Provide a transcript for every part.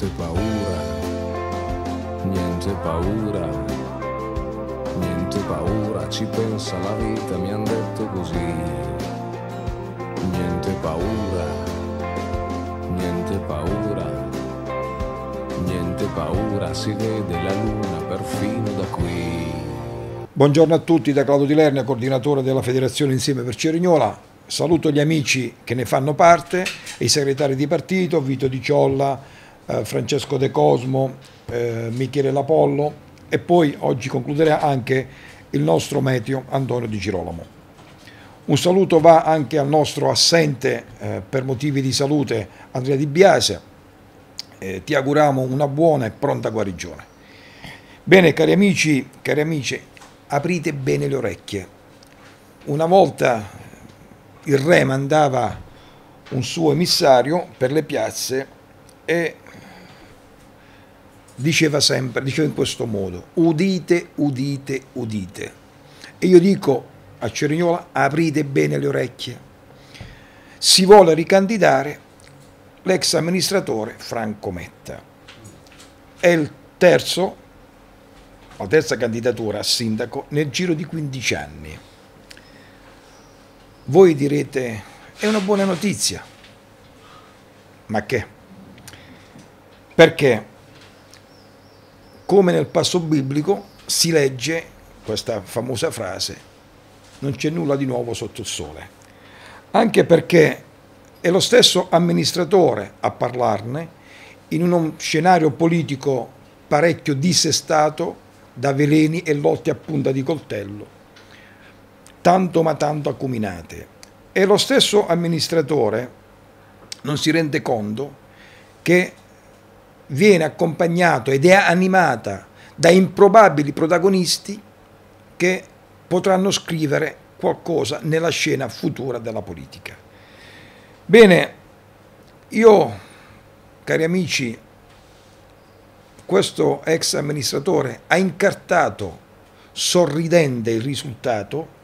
niente paura, niente paura, niente paura, ci pensa la vita, mi han detto così, niente paura, niente paura, niente paura, si vede la luna perfino da qui. Buongiorno a tutti da Claudio Di Lernia, coordinatore della Federazione Insieme per Cerignola. Saluto gli amici che ne fanno parte, i segretari di partito, Vito Di Ciolla, eh, Francesco De Cosmo, eh, Michele Lapollo e poi oggi concluderà anche il nostro meteo Antonio Di Girolamo. Un saluto va anche al nostro assente eh, per motivi di salute Andrea Di Biase, eh, ti auguriamo una buona e pronta guarigione. Bene cari amici, cari amici, aprite bene le orecchie. Una volta il re mandava un suo emissario per le piazze e diceva sempre, diceva in questo modo, udite, udite, udite. E io dico a Cerignola, aprite bene le orecchie. Si vuole ricandidare l'ex amministratore Franco Metta. È il terzo, la terza candidatura a sindaco nel giro di 15 anni. Voi direte, è una buona notizia. Ma che? Perché come nel passo biblico si legge questa famosa frase, non c'è nulla di nuovo sotto il sole, anche perché è lo stesso amministratore a parlarne in uno scenario politico parecchio dissestato da veleni e lotte a punta di coltello, tanto ma tanto acuminate. E lo stesso amministratore non si rende conto che viene accompagnato ed è animata da improbabili protagonisti che potranno scrivere qualcosa nella scena futura della politica. Bene, io, cari amici, questo ex amministratore ha incartato sorridente il risultato,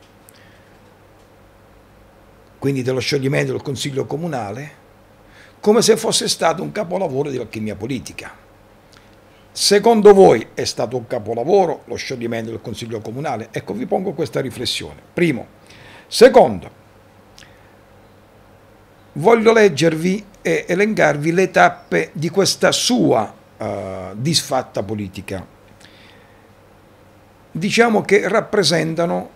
quindi dello scioglimento del Consiglio Comunale, come se fosse stato un capolavoro dell'alchimia politica. Secondo voi è stato un capolavoro lo scioglimento del Consiglio Comunale? Ecco, vi pongo questa riflessione. Primo. Secondo, voglio leggervi e elencarvi le tappe di questa sua uh, disfatta politica. Diciamo che rappresentano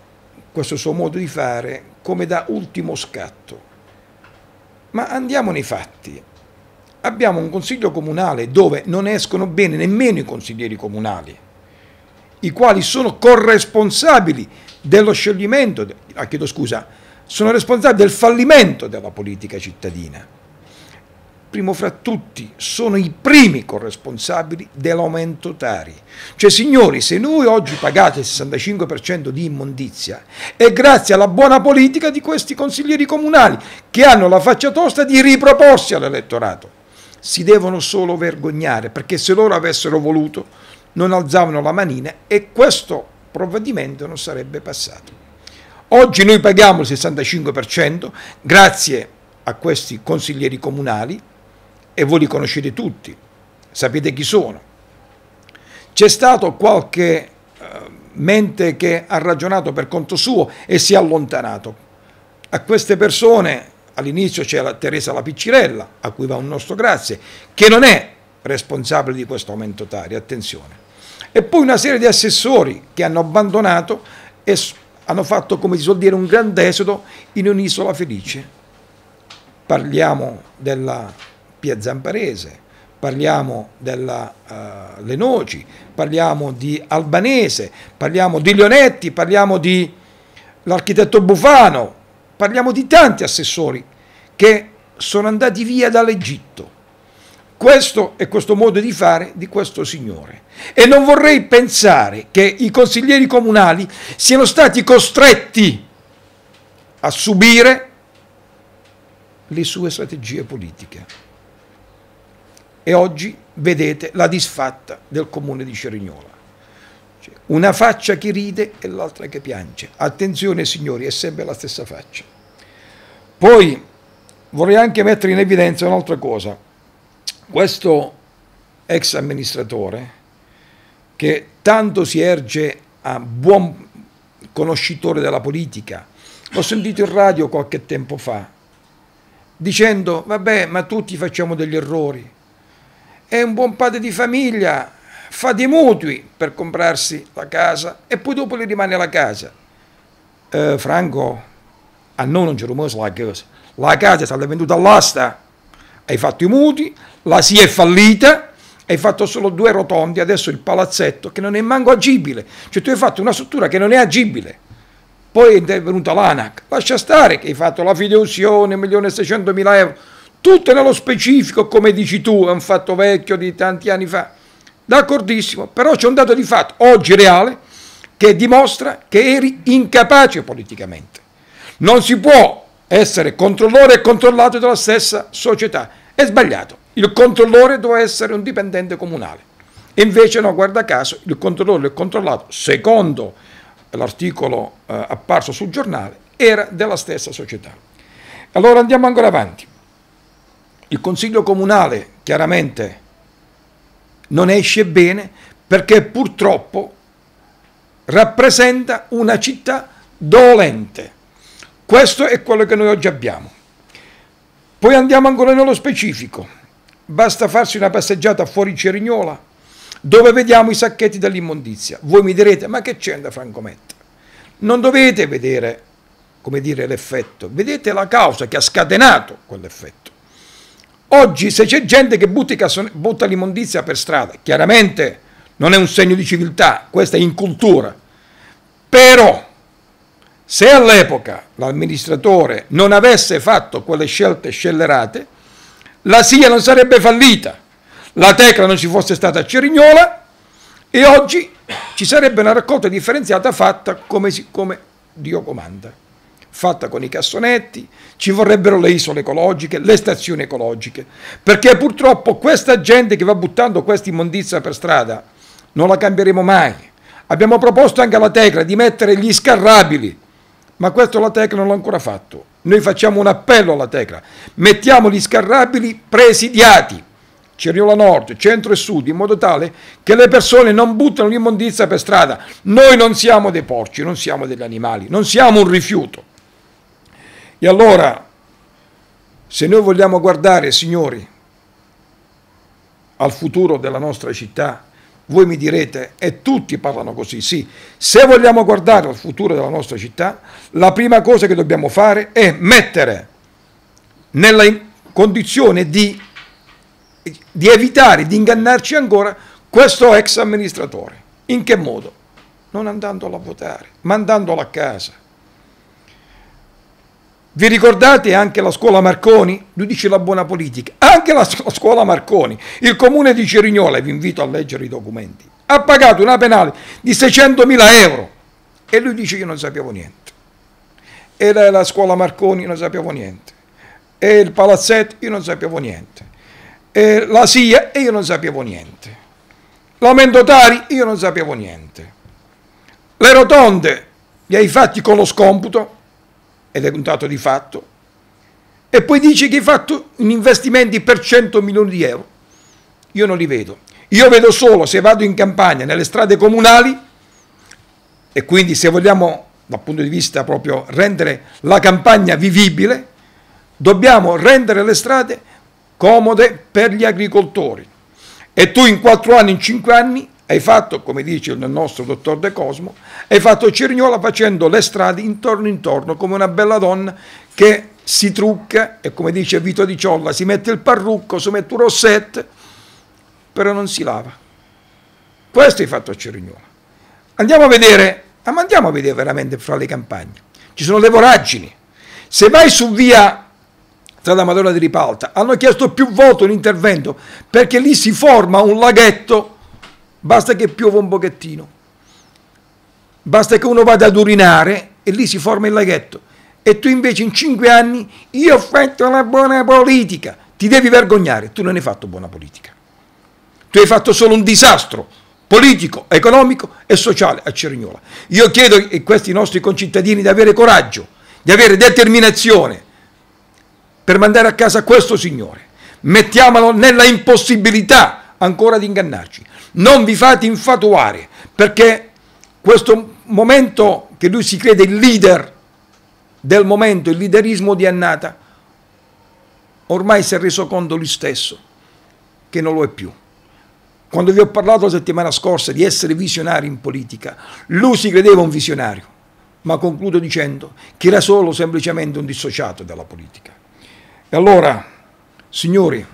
questo suo modo di fare come da ultimo scatto ma andiamo nei fatti. Abbiamo un consiglio comunale dove non escono bene nemmeno i consiglieri comunali, i quali sono corresponsabili dello scioglimento, ah, chiedo scusa, sono responsabili del fallimento della politica cittadina primo fra tutti, sono i primi corresponsabili dell'aumento tari. Cioè, signori, se noi oggi pagate il 65% di immondizia, è grazie alla buona politica di questi consiglieri comunali che hanno la faccia tosta di riproporsi all'elettorato. Si devono solo vergognare, perché se loro avessero voluto non alzavano la manina e questo provvedimento non sarebbe passato. Oggi noi paghiamo il 65% grazie a questi consiglieri comunali e voi li conoscete tutti, sapete chi sono. C'è stato qualche eh, mente che ha ragionato per conto suo e si è allontanato. A queste persone all'inizio c'è la Teresa La Piccirella, a cui va un nostro grazie, che non è responsabile di questo aumento tari, attenzione. E poi una serie di assessori che hanno abbandonato e hanno fatto, come si suol dire, un grande esodo in un'isola felice. Parliamo della Pia Zamparese, parliamo della uh, Lenoci, parliamo di Albanese, parliamo di Leonetti, parliamo di l'architetto Bufano, parliamo di tanti assessori che sono andati via dall'Egitto. Questo è questo modo di fare di questo signore. E non vorrei pensare che i consiglieri comunali siano stati costretti a subire le sue strategie politiche e oggi vedete la disfatta del comune di Cerignola. Cioè, una faccia che ride e l'altra che piange. Attenzione signori, è sempre la stessa faccia. Poi vorrei anche mettere in evidenza un'altra cosa. Questo ex amministratore che tanto si erge a buon conoscitore della politica, l'ho sentito in radio qualche tempo fa, dicendo vabbè ma tutti facciamo degli errori, è un buon padre di famiglia, fa dei mutui per comprarsi la casa e poi dopo gli rimane la casa. Eh, Franco, a noi non c'è rumore sulla casa, la casa è stata venduta all'asta, hai fatto i mutui, la si è fallita, hai fatto solo due rotondi, adesso il palazzetto che non è manco agibile, cioè tu hai fatto una struttura che non è agibile. Poi è venuta l'ANAC, lascia stare che hai fatto la fideuzione, 1.600.000 euro, tutto nello specifico, come dici tu, è un fatto vecchio di tanti anni fa. D'accordissimo, però c'è un dato di fatto, oggi reale, che dimostra che eri incapace politicamente. Non si può essere controllore e controllato dalla stessa società. È sbagliato. Il controllore doveva essere un dipendente comunale. E invece no, guarda caso, il controllore e controllato, secondo l'articolo eh, apparso sul giornale, era della stessa società. Allora andiamo ancora avanti il Consiglio Comunale chiaramente non esce bene perché purtroppo rappresenta una città dolente. Questo è quello che noi oggi abbiamo. Poi andiamo ancora nello specifico. Basta farsi una passeggiata fuori Cerignola dove vediamo i sacchetti dell'immondizia. Voi mi direte, ma che c'entra Francometta? Non dovete vedere, come dire, l'effetto, vedete la causa che ha scatenato quell'effetto. Oggi se c'è gente che butta l'immondizia per strada, chiaramente non è un segno di civiltà, questa è incultura. Però se all'epoca l'amministratore non avesse fatto quelle scelte scellerate, la SIA non sarebbe fallita, la Tecla non ci fosse stata a Cerignola e oggi ci sarebbe una raccolta differenziata fatta come, come Dio comanda fatta con i cassonetti, ci vorrebbero le isole ecologiche, le stazioni ecologiche, perché purtroppo questa gente che va buttando questa immondizia per strada non la cambieremo mai. Abbiamo proposto anche alla Tecla di mettere gli scarrabili, ma questo la Tecla non l'ha ancora fatto. Noi facciamo un appello alla Tecla, mettiamo gli scarrabili presidiati, Cerriola Nord, Centro e Sud, in modo tale che le persone non buttano l'immondizia per strada. Noi non siamo dei porci, non siamo degli animali, non siamo un rifiuto. E allora, se noi vogliamo guardare, signori, al futuro della nostra città, voi mi direte, e tutti parlano così, sì, se vogliamo guardare al futuro della nostra città, la prima cosa che dobbiamo fare è mettere nella condizione di, di evitare di ingannarci ancora questo ex amministratore. In che modo? Non andandolo a votare, mandandolo a casa. Vi ricordate anche la scuola Marconi? Lui dice la buona politica. Anche la scuola Marconi, il comune di Cerignola, vi invito a leggere i documenti, ha pagato una penale di 600.000 euro e lui dice io non sapevo niente. Era la scuola Marconi, io non sapevo niente. E il palazzetto, io non sapevo niente. E la SIA, e io non sapevo niente. La Mendotari, io non sapevo niente. Le rotonde, li hai fatti con lo scomputo? ed è un dato di fatto, e poi dice che hai fatto un investimento per 100 milioni di euro. Io non li vedo. Io vedo solo se vado in campagna, nelle strade comunali, e quindi se vogliamo dal punto di vista proprio rendere la campagna vivibile, dobbiamo rendere le strade comode per gli agricoltori. E tu in quattro anni, in cinque anni hai fatto, come dice il nostro dottor De Cosmo, hai fatto Cirignola facendo le strade intorno intorno come una bella donna che si trucca e come dice Vito Di Ciolla si mette il parrucco, si mette un rossetto, però non si lava. Questo hai fatto a Cirignola. Andiamo a vedere, ma andiamo a vedere veramente fra le campagne. Ci sono le voragini. Se vai su via tra la Madonna di Ripalta, hanno chiesto più volte un intervento perché lì si forma un laghetto basta che piova un pochettino, basta che uno vada ad urinare e lì si forma il laghetto. E tu invece in cinque anni, io ho fatto una buona politica, ti devi vergognare, tu non hai fatto buona politica. Tu hai fatto solo un disastro politico, economico e sociale a Cerignola. Io chiedo a questi nostri concittadini di avere coraggio, di avere determinazione per mandare a casa questo signore. Mettiamolo nella impossibilità ancora di ingannarci. Non vi fate infatuare, perché questo momento che lui si crede il leader del momento, il liderismo di Annata, ormai si è reso conto lui stesso che non lo è più. Quando vi ho parlato la settimana scorsa di essere visionari in politica, lui si credeva un visionario, ma concludo dicendo che era solo semplicemente un dissociato dalla politica. E allora, signori,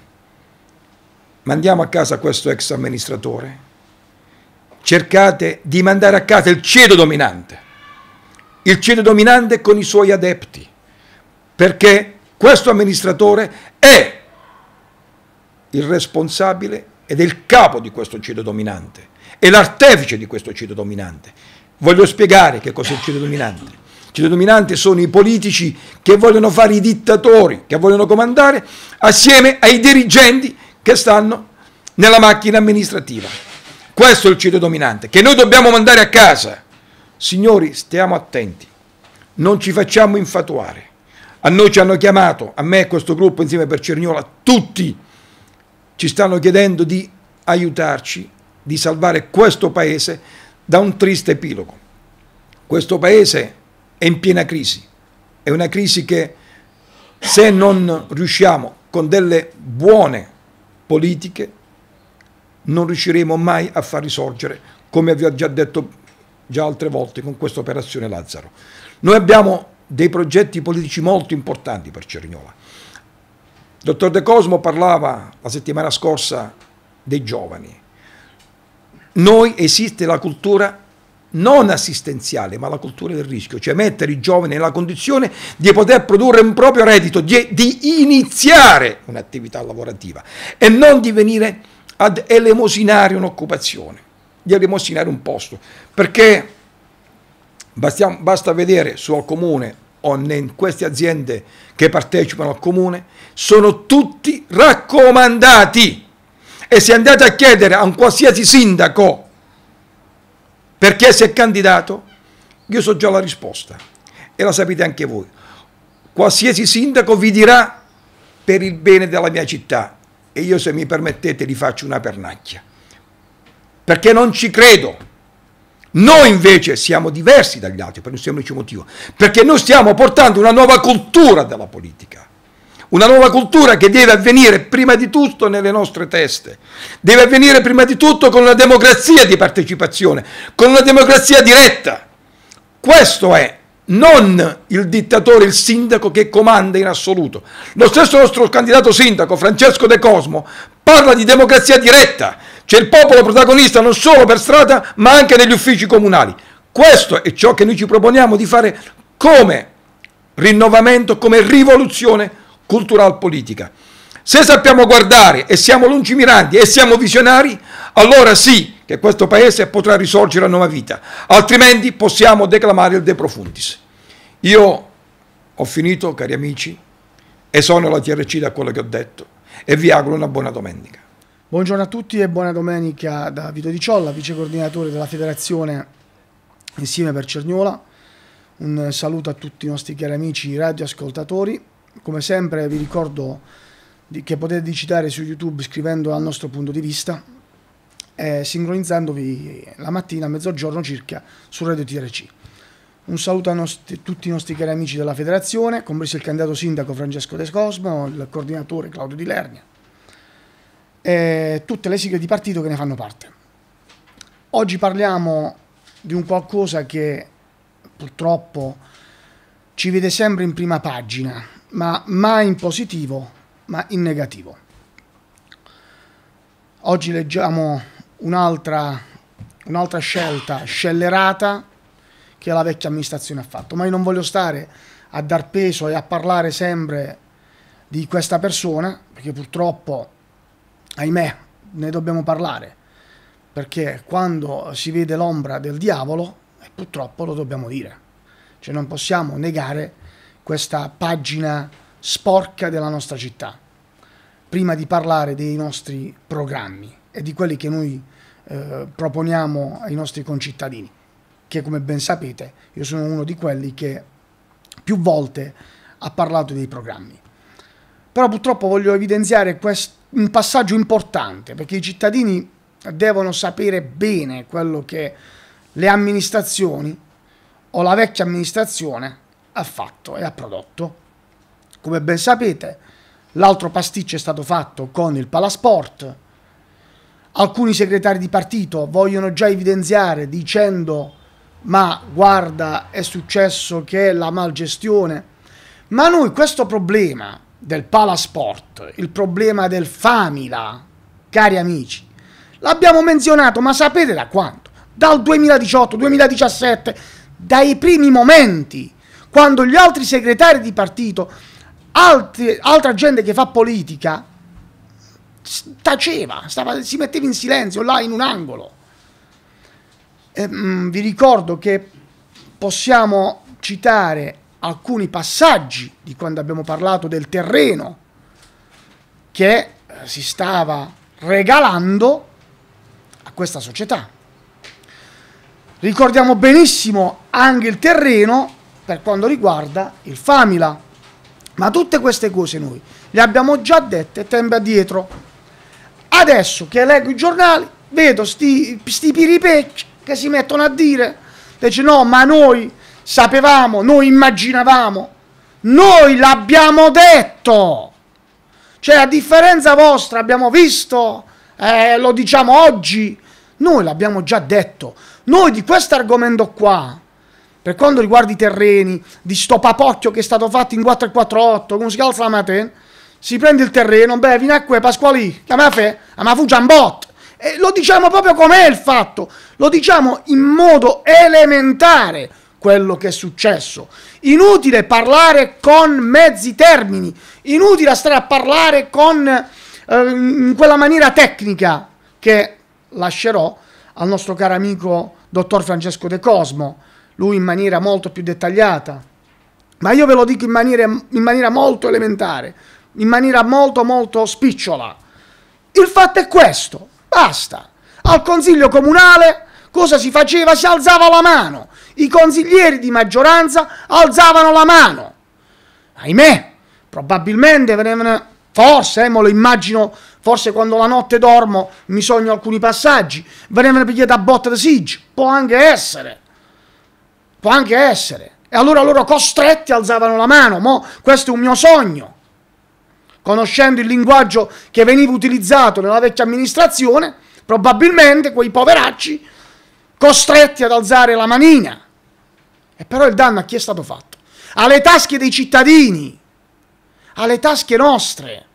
mandiamo a casa questo ex amministratore, cercate di mandare a casa il ceto dominante, il ceto dominante con i suoi adepti, perché questo amministratore è il responsabile ed è il capo di questo ceto dominante, è l'artefice di questo ceto dominante. Voglio spiegare che cos'è il ceto dominante. Il ceto dominante sono i politici che vogliono fare i dittatori, che vogliono comandare, assieme ai dirigenti che stanno nella macchina amministrativa. Questo è il cito dominante, che noi dobbiamo mandare a casa. Signori, stiamo attenti, non ci facciamo infatuare. A noi ci hanno chiamato, a me e questo gruppo insieme per Cerniola, tutti ci stanno chiedendo di aiutarci, di salvare questo paese da un triste epilogo. Questo paese è in piena crisi, è una crisi che se non riusciamo con delle buone politiche non riusciremo mai a far risorgere, come vi ho già detto già altre volte con questa operazione Lazzaro. Noi abbiamo dei progetti politici molto importanti per Cerignola. Il dottor De Cosmo parlava la settimana scorsa dei giovani. Noi esiste la cultura non assistenziale, ma la cultura del rischio, cioè mettere i giovani nella condizione di poter produrre un proprio reddito, di, di iniziare un'attività lavorativa e non di venire ad elemosinare un'occupazione, di elemosinare un posto, perché bastiamo, basta vedere sul comune o in queste aziende che partecipano al comune, sono tutti raccomandati e se andate a chiedere a un qualsiasi sindaco perché si è candidato? Io so già la risposta e la sapete anche voi. Qualsiasi sindaco vi dirà per il bene della mia città e io se mi permettete gli faccio una pernacchia. Perché non ci credo. Noi invece siamo diversi dagli altri per un semplice motivo, perché noi stiamo portando una nuova cultura della politica. Una nuova cultura che deve avvenire prima di tutto nelle nostre teste, deve avvenire prima di tutto con una democrazia di partecipazione, con una democrazia diretta. Questo è, non il dittatore, il sindaco che comanda in assoluto. Lo stesso nostro candidato sindaco, Francesco De Cosmo, parla di democrazia diretta, c'è il popolo protagonista non solo per strada ma anche negli uffici comunali. Questo è ciò che noi ci proponiamo di fare come rinnovamento, come rivoluzione cultural politica. Se sappiamo guardare e siamo lungimiranti e siamo visionari, allora sì che questo Paese potrà risorgere a nuova vita, altrimenti possiamo declamare il De Profundis. Io ho finito, cari amici, e sono la TRC da quello che ho detto e vi auguro una buona domenica. Buongiorno a tutti e buona domenica da Vito Di Ciolla, vice coordinatore della federazione insieme per Cerniola. Un saluto a tutti i nostri cari amici radioascoltatori come sempre vi ricordo di, che potete digitare su YouTube scrivendo al nostro punto di vista e sincronizzandovi la mattina a mezzogiorno circa su Radio TRC. Un saluto a nostri, tutti i nostri cari amici della federazione, compreso il candidato sindaco Francesco De Cosmo, il coordinatore Claudio Di Lernia e tutte le sigle di partito che ne fanno parte. Oggi parliamo di un qualcosa che purtroppo ci vede sempre in prima pagina, ma mai in positivo, ma in negativo. Oggi leggiamo un'altra, un'altra scelta scellerata che la vecchia amministrazione ha fatto, ma io non voglio stare a dar peso e a parlare sempre di questa persona, perché purtroppo, ahimè, ne dobbiamo parlare, perché quando si vede l'ombra del diavolo, eh, purtroppo lo dobbiamo dire, cioè non possiamo negare questa pagina sporca della nostra città, prima di parlare dei nostri programmi e di quelli che noi eh, proponiamo ai nostri concittadini, che come ben sapete io sono uno di quelli che più volte ha parlato dei programmi. Però purtroppo voglio evidenziare un passaggio importante, perché i cittadini devono sapere bene quello che le amministrazioni o la vecchia amministrazione ha fatto e ha prodotto. Come ben sapete, l'altro pasticcio è stato fatto con il Palasport. Alcuni segretari di partito vogliono già evidenziare dicendo ma guarda è successo che è la malgestione. Ma noi questo problema del Palasport, il problema del Famila, cari amici, l'abbiamo menzionato, ma sapete da quanto? Dal 2018, 2017, dai primi momenti quando gli altri segretari di partito, altri, altra gente che fa politica, taceva, stava, si metteva in silenzio là in un angolo. E, mh, mm, vi ricordo che possiamo citare alcuni passaggi di quando abbiamo parlato del terreno che eh, si stava regalando a questa società. Ricordiamo benissimo anche il terreno per quanto riguarda il Famila. Ma tutte queste cose noi le abbiamo già dette tempo addietro. Adesso che leggo i giornali, vedo sti, sti piripecchi che si mettono a dire, dice no, ma noi sapevamo, noi immaginavamo, noi l'abbiamo detto. Cioè, a differenza vostra, abbiamo visto, eh, lo diciamo oggi, noi l'abbiamo già detto. Noi di questo argomento qua per quanto riguarda i terreni, di sto papocchio che è stato fatto in 448, come si calza la matena, si prende il terreno, beh, vieni a qua, Pasquali, che a me fe, a me fu giambot. E lo diciamo proprio com'è il fatto, lo diciamo in modo elementare quello che è successo. Inutile parlare con mezzi termini, inutile stare a parlare con eh, in quella maniera tecnica che lascerò al nostro caro amico dottor Francesco De Cosmo lui in maniera molto più dettagliata, ma io ve lo dico in maniera, in maniera molto elementare, in maniera molto molto spicciola. Il fatto è questo, basta. Al Consiglio Comunale cosa si faceva? Si alzava la mano. I consiglieri di maggioranza alzavano la mano. Ahimè, probabilmente venivano, forse, eh, me lo immagino, forse quando la notte dormo mi sogno alcuni passaggi, venivano pigliati a botte di Sige, può anche essere. Può anche essere. E allora loro costretti alzavano la mano, mo questo è un mio sogno. Conoscendo il linguaggio che veniva utilizzato nella vecchia amministrazione, probabilmente quei poveracci costretti ad alzare la manina. E però il danno a chi è stato fatto? Alle tasche dei cittadini, alle tasche nostre,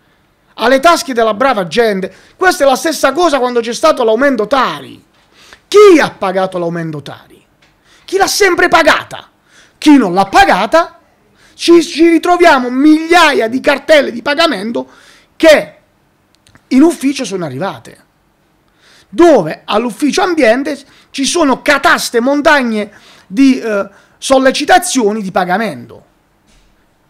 alle tasche della brava gente. Questa è la stessa cosa quando c'è stato l'aumento Tari. Chi ha pagato l'aumento Tari? chi l'ha sempre pagata. Chi non l'ha pagata, ci, ci ritroviamo migliaia di cartelle di pagamento che in ufficio sono arrivate. Dove all'ufficio ambiente ci sono cataste montagne di eh, sollecitazioni di pagamento.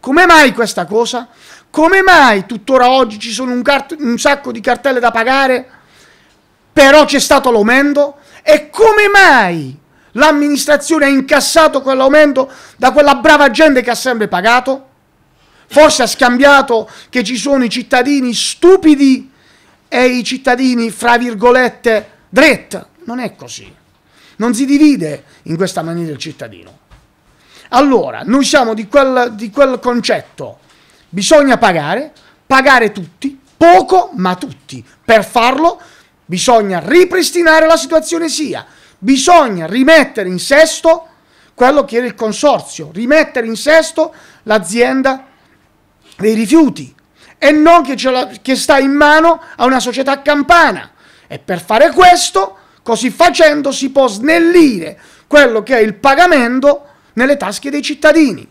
Come mai questa cosa? Come mai tuttora oggi ci sono un, cart- un sacco di cartelle da pagare, però c'è stato l'aumento? E come mai l'amministrazione ha incassato quell'aumento da quella brava gente che ha sempre pagato? Forse ha scambiato che ci sono i cittadini stupidi e i cittadini, fra virgolette, dritti. Non è così. Non si divide in questa maniera il cittadino. Allora, noi siamo di quel, di quel concetto. Bisogna pagare, pagare tutti, poco ma tutti. Per farlo bisogna ripristinare la situazione sia bisogna rimettere in sesto quello che era il consorzio, rimettere in sesto l'azienda dei rifiuti e non che, la, che sta in mano a una società campana. E per fare questo, così facendo, si può snellire quello che è il pagamento nelle tasche dei cittadini.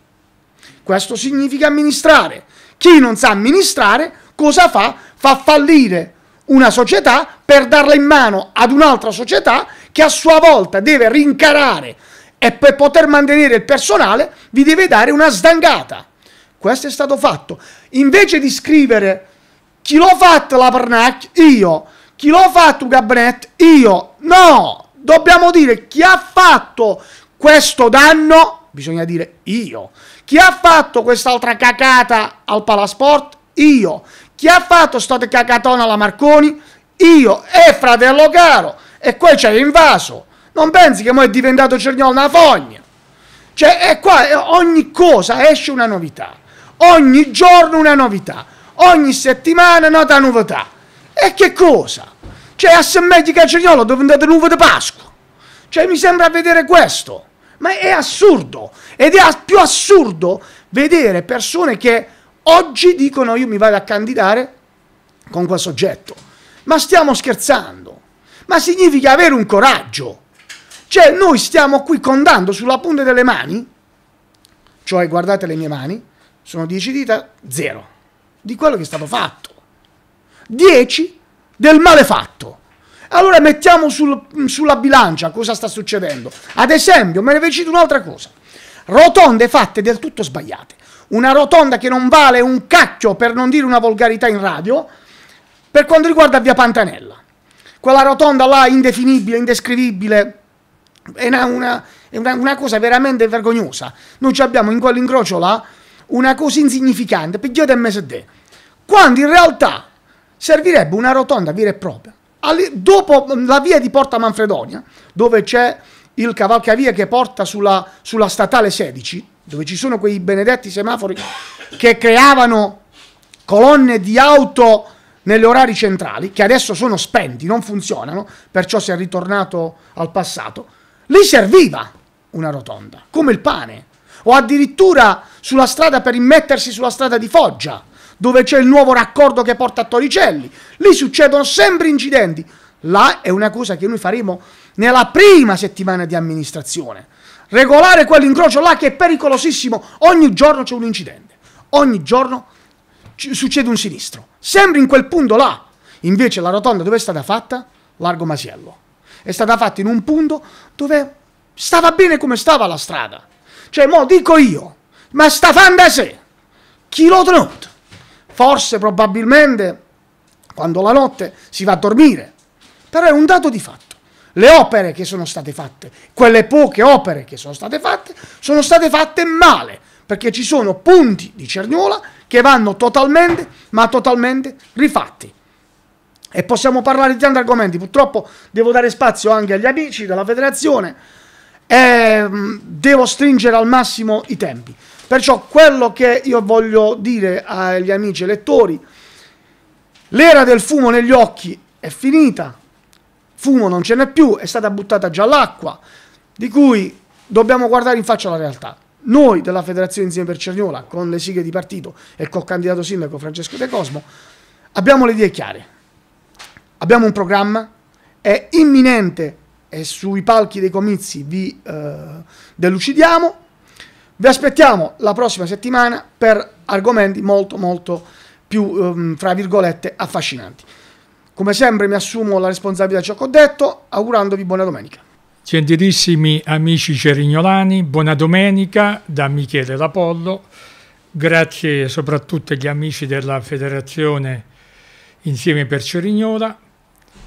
Questo significa amministrare. Chi non sa amministrare, cosa fa? Fa fallire una società per darla in mano ad un'altra società che a sua volta deve rincarare e per poter mantenere il personale vi deve dare una sdangata. Questo è stato fatto. Invece di scrivere chi l'ho fatto la Parnac? Io. Chi l'ho fatto Gabnet? Io. No! Dobbiamo dire chi ha fatto questo danno? Bisogna dire io. Chi ha fatto quest'altra cacata al Palasport? Io. Chi ha fatto state cacatona alla Marconi? Io. E fratello caro e qua c'è invaso. Non pensi che mo è diventato Cerniolo una fogna? Cioè, è qua, ogni cosa esce una novità. Ogni giorno una novità. Ogni settimana nota una novità. E che cosa? Cioè, a San Medica Cerniolo è diventato nuovo di Pasqua. Cioè, mi sembra vedere questo. Ma è assurdo. Ed è più assurdo vedere persone che oggi dicono io mi vado a candidare con quel soggetto. Ma stiamo scherzando ma significa avere un coraggio. Cioè noi stiamo qui contando sulla punta delle mani, cioè guardate le mie mani, sono 10 dita, 0 di quello che è stato fatto. 10 del male fatto. Allora mettiamo sul, sulla bilancia cosa sta succedendo. Ad esempio, me ne vecito un'altra cosa. Rotonde fatte del tutto sbagliate. Una rotonda che non vale un cacchio, per non dire una volgarità in radio, per quanto riguarda Via Pantanella quella rotonda là indefinibile, indescrivibile, è una, una, è una, una cosa veramente vergognosa. Noi abbiamo in quell'incrocio là una cosa insignificante, pigliata del mese te, quando in realtà servirebbe una rotonda vera e propria. Allì, dopo la via di Porta Manfredonia, dove c'è il cavalcavia che porta sulla, sulla statale 16, dove ci sono quei benedetti semafori che creavano colonne di auto nelle orari centrali, che adesso sono spenti, non funzionano, perciò si è ritornato al passato, lì serviva una rotonda, come il pane, o addirittura sulla strada per immettersi sulla strada di Foggia, dove c'è il nuovo raccordo che porta a Torricelli. Lì succedono sempre incidenti. Là è una cosa che noi faremo nella prima settimana di amministrazione. Regolare quell'incrocio là che è pericolosissimo. Ogni giorno c'è un incidente. Ogni giorno succede un sinistro. Sempre in quel punto là. Invece la rotonda dove è stata fatta? Largo Masiello. È stata fatta in un punto dove stava bene come stava la strada. Cioè, mo dico io, ma sta fantasy, chi l'ho tenuto? Forse, probabilmente, quando la notte si va a dormire. Però è un dato di fatto. Le opere che sono state fatte, quelle poche opere che sono state fatte, sono state fatte male, perché ci sono punti di Cernuola che vanno totalmente, ma totalmente rifatti. E possiamo parlare di tanti argomenti, purtroppo devo dare spazio anche agli amici della federazione e mm, devo stringere al massimo i tempi. Perciò quello che io voglio dire agli amici elettori, l'era del fumo negli occhi è finita, fumo non ce n'è più, è stata buttata già l'acqua, di cui dobbiamo guardare in faccia la realtà noi della Federazione Insieme per Cerniola, con le sigle di partito e col candidato sindaco Francesco De Cosmo, abbiamo le idee chiare. Abbiamo un programma, è imminente e sui palchi dei comizi vi eh, delucidiamo. Vi aspettiamo la prossima settimana per argomenti molto molto più, ehm, fra virgolette, affascinanti. Come sempre mi assumo la responsabilità di ciò che ho detto, augurandovi buona domenica. Gentilissimi amici cerignolani, buona domenica da Michele Lapollo, grazie soprattutto agli amici della Federazione Insieme per Cerignola.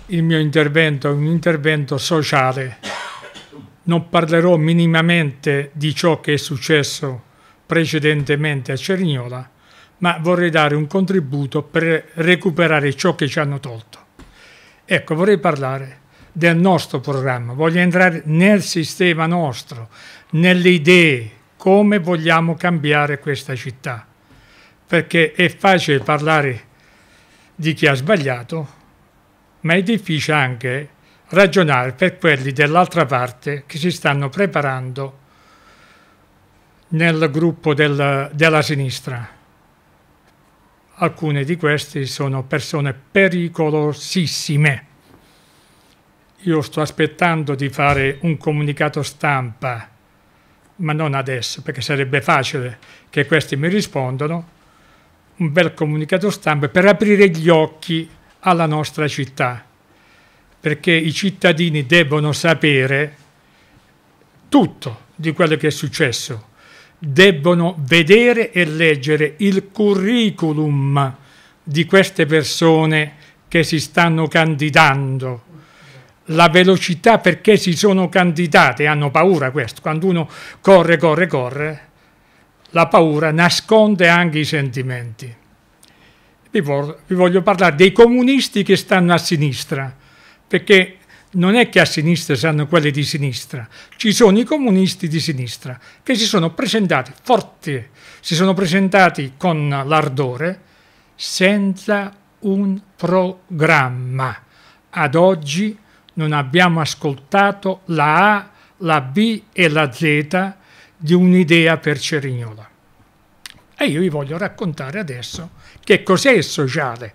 Il mio intervento è un intervento sociale. Non parlerò minimamente di ciò che è successo precedentemente a Cerignola, ma vorrei dare un contributo per recuperare ciò che ci hanno tolto. Ecco, vorrei parlare del nostro programma, voglio entrare nel sistema nostro, nelle idee, come vogliamo cambiare questa città. Perché è facile parlare di chi ha sbagliato, ma è difficile anche ragionare per quelli dell'altra parte che si stanno preparando nel gruppo del, della sinistra. Alcune di queste sono persone pericolosissime io sto aspettando di fare un comunicato stampa, ma non adesso, perché sarebbe facile che questi mi rispondano, un bel comunicato stampa per aprire gli occhi alla nostra città, perché i cittadini devono sapere tutto di quello che è successo, debbono vedere e leggere il curriculum di queste persone che si stanno candidando la velocità perché si sono candidate, hanno paura questo, quando uno corre, corre, corre, la paura nasconde anche i sentimenti. Vi voglio, vi voglio parlare dei comunisti che stanno a sinistra, perché non è che a sinistra siano quelli di sinistra, ci sono i comunisti di sinistra che si sono presentati forti, si sono presentati con l'ardore senza un programma. Ad oggi non abbiamo ascoltato la A, la B e la Z di un'idea per Cerignola. E io vi voglio raccontare adesso che cos'è il sociale,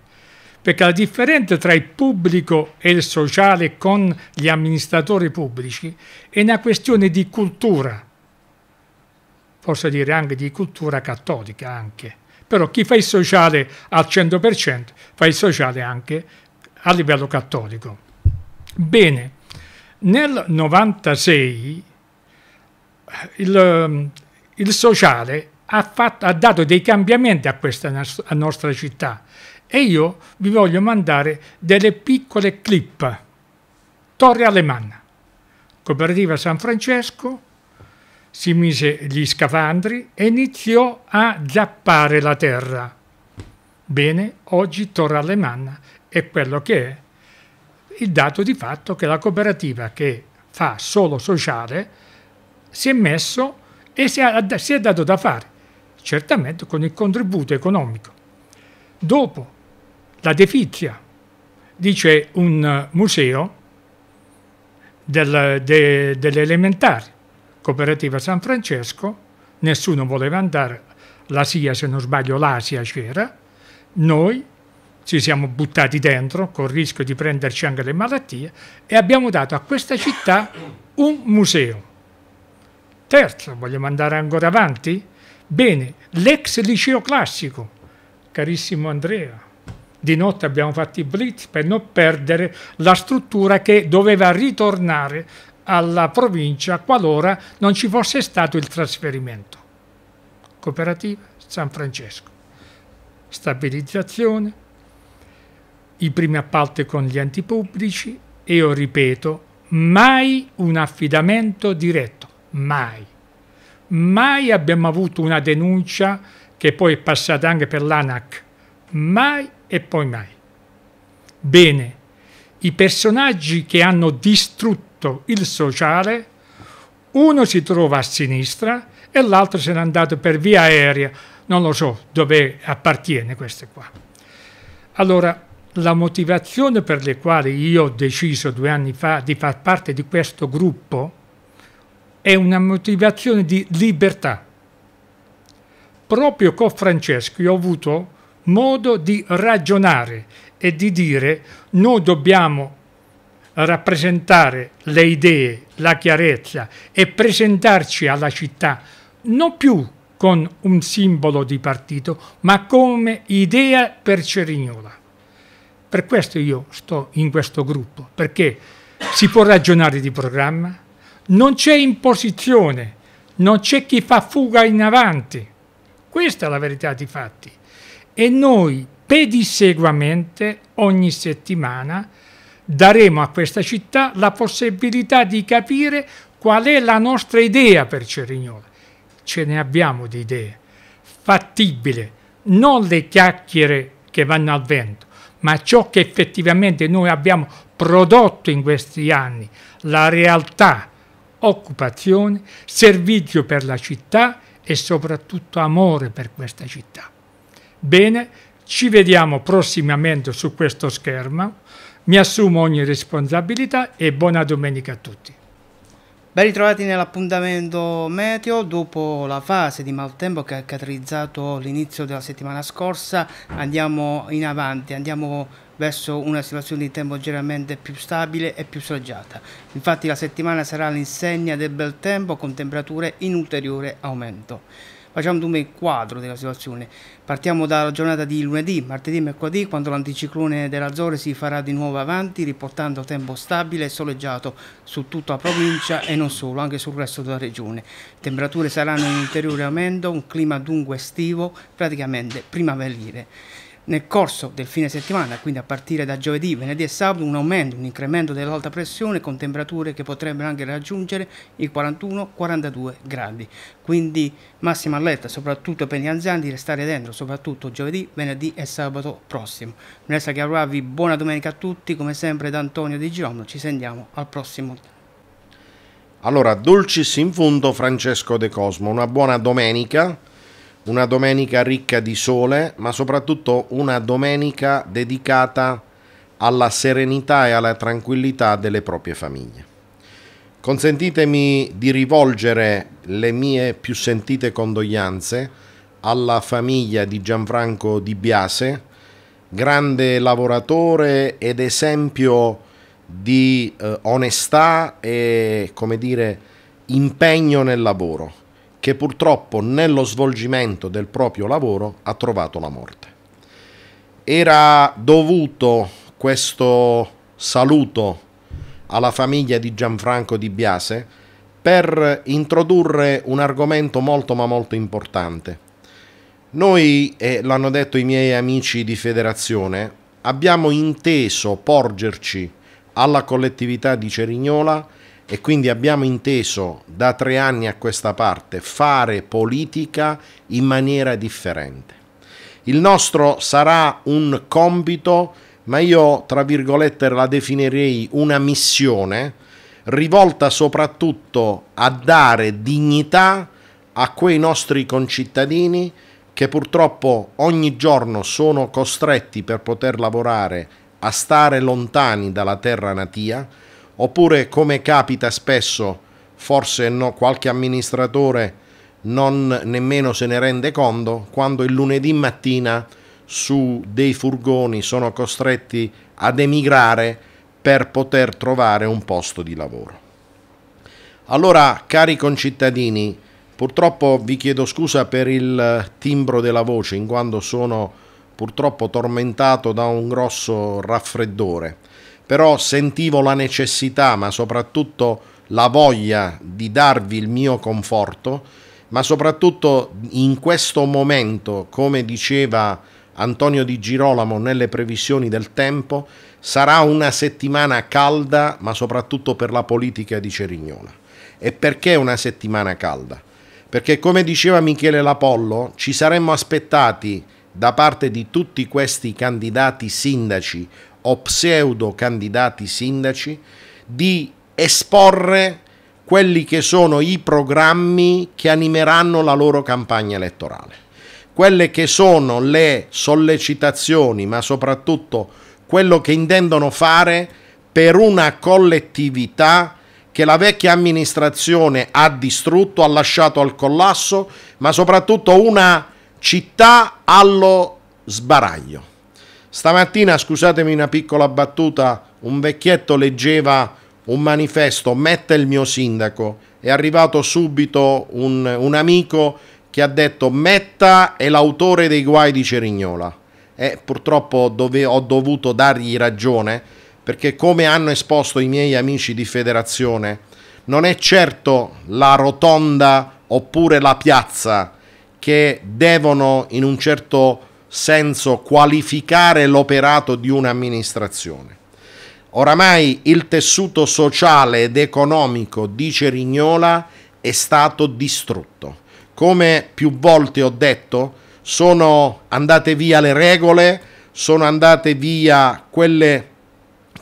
perché la differenza tra il pubblico e il sociale con gli amministratori pubblici è una questione di cultura, posso dire anche di cultura cattolica anche. Però chi fa il sociale al 100% fa il sociale anche a livello cattolico. Bene, nel 96 il, um, il sociale ha, fatto, ha, dato dei cambiamenti a questa a nostra città e io vi voglio mandare delle piccole clip. Torre Alemanna, cooperativa San Francesco, si mise gli scafandri e iniziò a zappare la terra. Bene, oggi Torre Alemanna è quello che è il dato di fatto che la cooperativa che fa solo sociale si è messo e si è, si è dato da fare, certamente con il contributo economico. Dopo la defizia, dice un museo del, de, delle elementari, cooperativa San Francesco, nessuno voleva andare, la SIA se non sbaglio l'Asia c'era, noi ci siamo buttati dentro con il rischio di prenderci anche le malattie e abbiamo dato a questa città un museo. Terzo, vogliamo andare ancora avanti? Bene, l'ex liceo classico, carissimo Andrea, di notte abbiamo fatto i blitz per non perdere la struttura che doveva ritornare alla provincia qualora non ci fosse stato il trasferimento. Cooperativa San Francesco. Stabilizzazione, i primi appalti con gli enti pubblici e io ripeto, mai un affidamento diretto, mai. Mai abbiamo avuto una denuncia che poi è passata anche per l'ANAC, mai e poi mai. Bene, i personaggi che hanno distrutto il sociale, uno si trova a sinistra e l'altro se n'è andato per via aerea, non lo so dove appartiene queste qua. Allora, la motivazione per la quale io ho deciso due anni fa di far parte di questo gruppo è una motivazione di libertà. Proprio con Francesco io ho avuto modo di ragionare e di dire noi dobbiamo rappresentare le idee, la chiarezza e presentarci alla città non più con un simbolo di partito, ma come idea per Cerignola. Per questo io sto in questo gruppo, perché si può ragionare di programma, non c'è imposizione, non c'è chi fa fuga in avanti. Questa è la verità dei fatti. E noi pedisseguamente ogni settimana daremo a questa città la possibilità di capire qual è la nostra idea per Cerignola. Ce ne abbiamo di idee, fattibile, non le chiacchiere che vanno al vento ma ciò che effettivamente noi abbiamo prodotto in questi anni, la realtà, occupazione, servizio per la città e soprattutto amore per questa città. Bene, ci vediamo prossimamente su questo schermo, mi assumo ogni responsabilità e buona domenica a tutti. Ben ritrovati nell'appuntamento meteo dopo la fase di maltempo che ha caratterizzato l'inizio della settimana scorsa andiamo in avanti, andiamo verso una situazione di tempo generalmente più stabile e più soggiata. Infatti la settimana sarà l'insegna del bel tempo con temperature in ulteriore aumento. Facciamo dunque il quadro della situazione. Partiamo dalla giornata di lunedì, martedì e mercoledì, quando l'anticiclone dell'Azzore si farà di nuovo avanti, riportando tempo stabile e soleggiato su tutta la provincia e non solo, anche sul resto della regione. Temperature saranno in ulteriore aumento, un clima dunque estivo, praticamente primaverile. Nel corso del fine settimana, quindi a partire da giovedì, venerdì e sabato, un aumento, un incremento dell'alta pressione con temperature che potrebbero anche raggiungere i 41-42 gradi. Quindi massima allerta, soprattutto per gli anziani, di restare dentro, soprattutto giovedì, venerdì e sabato prossimo. Mi resta che augurarvi buona domenica a tutti, come sempre da Antonio Di Giromno, ci sentiamo al prossimo allora, dolcis in fondo Francesco De Cosmo, una buona domenica una domenica ricca di sole, ma soprattutto una domenica dedicata alla serenità e alla tranquillità delle proprie famiglie. Consentitemi di rivolgere le mie più sentite condoglianze alla famiglia di Gianfranco Di Biase, grande lavoratore ed esempio di eh, onestà e, come dire, impegno nel lavoro che purtroppo nello svolgimento del proprio lavoro ha trovato la morte. Era dovuto questo saluto alla famiglia di Gianfranco Di Biase per introdurre un argomento molto ma molto importante. Noi, e l'hanno detto i miei amici di federazione, abbiamo inteso porgerci alla collettività di Cerignola e quindi abbiamo inteso da tre anni a questa parte fare politica in maniera differente. Il nostro sarà un compito, ma io tra virgolette la definirei una missione, rivolta soprattutto a dare dignità a quei nostri concittadini che purtroppo ogni giorno sono costretti per poter lavorare a stare lontani dalla terra natia, oppure come capita spesso, forse no, qualche amministratore non nemmeno se ne rende conto, quando il lunedì mattina su dei furgoni sono costretti ad emigrare per poter trovare un posto di lavoro. Allora, cari concittadini, purtroppo vi chiedo scusa per il timbro della voce, in quanto sono purtroppo tormentato da un grosso raffreddore però sentivo la necessità, ma soprattutto la voglia di darvi il mio conforto, ma soprattutto in questo momento, come diceva Antonio Di Girolamo nelle previsioni del tempo, sarà una settimana calda, ma soprattutto per la politica di Cerignola. E perché una settimana calda? Perché come diceva Michele Lapollo, ci saremmo aspettati da parte di tutti questi candidati sindaci o pseudo candidati sindaci di esporre quelli che sono i programmi che animeranno la loro campagna elettorale, quelle che sono le sollecitazioni, ma soprattutto quello che intendono fare per una collettività che la vecchia amministrazione ha distrutto, ha lasciato al collasso, ma soprattutto una città allo sbaraglio. Stamattina, scusatemi una piccola battuta, un vecchietto leggeva un manifesto, mette il mio sindaco. È arrivato subito un, un amico che ha detto Metta è l'autore dei guai di Cerignola. E purtroppo dove, ho dovuto dargli ragione perché come hanno esposto i miei amici di federazione, non è certo la rotonda oppure la piazza che devono in un certo modo senso qualificare l'operato di un'amministrazione. Oramai il tessuto sociale ed economico di Cerignola è stato distrutto. Come più volte ho detto, sono andate via le regole, sono andate via quelle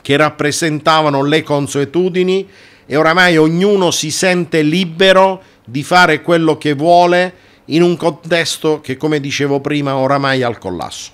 che rappresentavano le consuetudini e oramai ognuno si sente libero di fare quello che vuole in un contesto che, come dicevo prima, oramai è al collasso.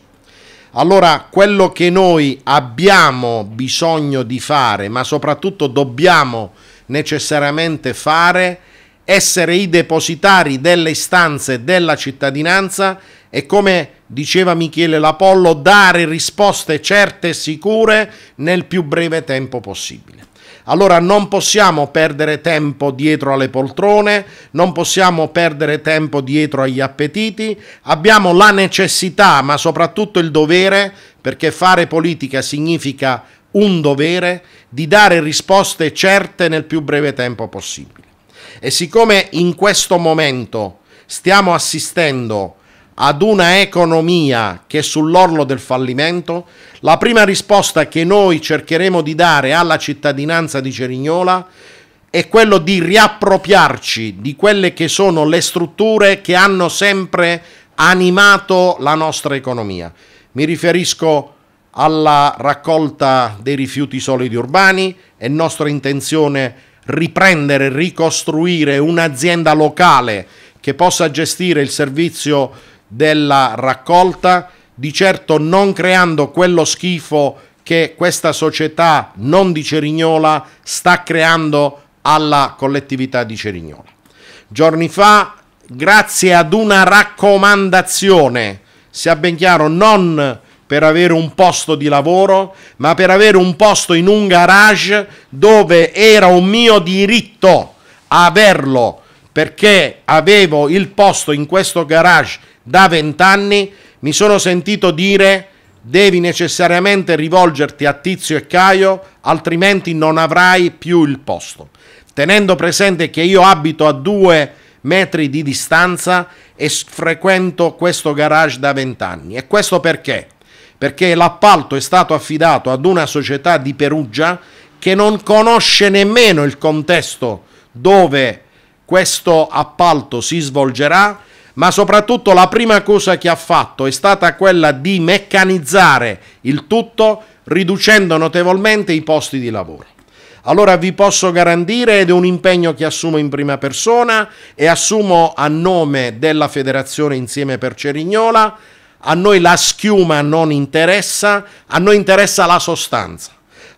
Allora, quello che noi abbiamo bisogno di fare, ma soprattutto dobbiamo necessariamente fare, essere i depositari delle istanze della cittadinanza e come diceva Michele Lapollo, dare risposte certe e sicure nel più breve tempo possibile. Allora non possiamo perdere tempo dietro alle poltrone, non possiamo perdere tempo dietro agli appetiti, abbiamo la necessità ma soprattutto il dovere, perché fare politica significa un dovere, di dare risposte certe nel più breve tempo possibile. E siccome in questo momento stiamo assistendo ad una economia che è sull'orlo del fallimento, la prima risposta che noi cercheremo di dare alla cittadinanza di Cerignola è quello di riappropriarci di quelle che sono le strutture che hanno sempre animato la nostra economia. Mi riferisco alla raccolta dei rifiuti solidi urbani, è nostra intenzione riprendere, ricostruire un'azienda locale che possa gestire il servizio della raccolta, di certo non creando quello schifo che questa società non di Cerignola sta creando alla collettività di Cerignola. Giorni fa, grazie ad una raccomandazione, sia ben chiaro, non per avere un posto di lavoro, ma per avere un posto in un garage dove era un mio diritto averlo perché avevo il posto in questo garage da vent'anni mi sono sentito dire devi necessariamente rivolgerti a Tizio e Caio, altrimenti non avrai più il posto. Tenendo presente che io abito a due metri di distanza e frequento questo garage da vent'anni. E questo perché? Perché l'appalto è stato affidato ad una società di Perugia che non conosce nemmeno il contesto dove questo appalto si svolgerà ma soprattutto la prima cosa che ha fatto è stata quella di meccanizzare il tutto riducendo notevolmente i posti di lavoro. Allora vi posso garantire, ed è un impegno che assumo in prima persona e assumo a nome della federazione insieme per Cerignola, a noi la schiuma non interessa, a noi interessa la sostanza.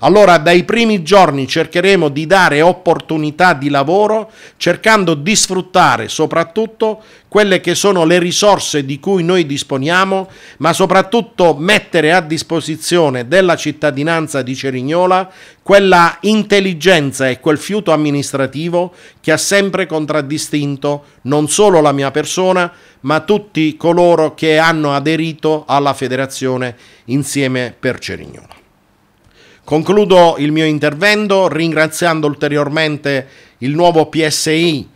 Allora dai primi giorni cercheremo di dare opportunità di lavoro cercando di sfruttare soprattutto quelle che sono le risorse di cui noi disponiamo, ma soprattutto mettere a disposizione della cittadinanza di Cerignola quella intelligenza e quel fiuto amministrativo che ha sempre contraddistinto non solo la mia persona, ma tutti coloro che hanno aderito alla federazione insieme per Cerignola. Concludo il mio intervento ringraziando ulteriormente il nuovo PSI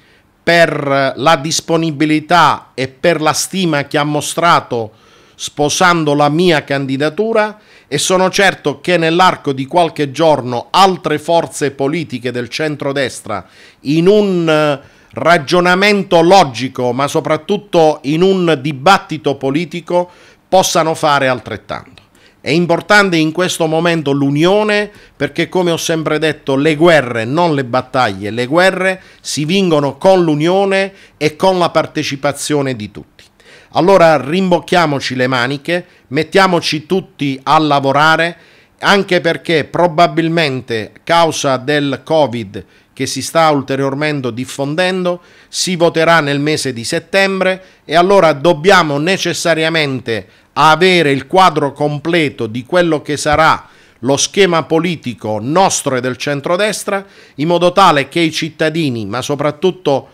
per la disponibilità e per la stima che ha mostrato sposando la mia candidatura e sono certo che nell'arco di qualche giorno altre forze politiche del centrodestra in un eh, ragionamento logico ma soprattutto in un dibattito politico possano fare altrettanto. È importante in questo momento l'unione perché, come ho sempre detto, le guerre, non le battaglie, le guerre si vincono con l'unione e con la partecipazione di tutti. Allora rimbocchiamoci le maniche, mettiamoci tutti a lavorare, anche perché probabilmente causa del Covid che si sta ulteriormente diffondendo, si voterà nel mese di settembre e allora dobbiamo necessariamente avere il quadro completo di quello che sarà lo schema politico nostro e del centrodestra, in modo tale che i cittadini, ma soprattutto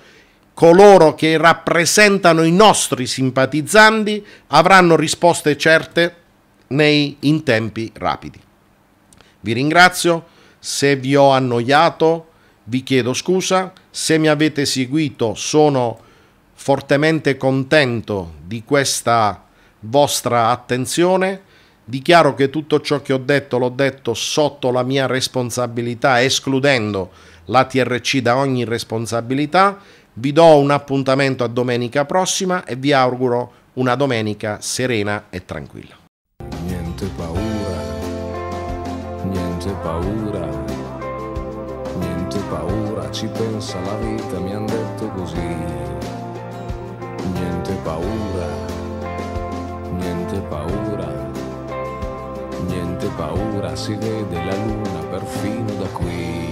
coloro che rappresentano i nostri simpatizzanti, avranno risposte certe nei, in tempi rapidi. Vi ringrazio, se vi ho annoiato vi chiedo scusa, se mi avete seguito sono fortemente contento di questa vostra attenzione. Dichiaro che tutto ciò che ho detto l'ho detto sotto la mia responsabilità, escludendo la TRC da ogni responsabilità. Vi do un appuntamento a domenica prossima e vi auguro una domenica serena e tranquilla. Niente paura, niente paura, niente paura, ci pensa la vita, mi hanno detto così. Niente paura paura, niente paura, si vede la luna perfino da qui.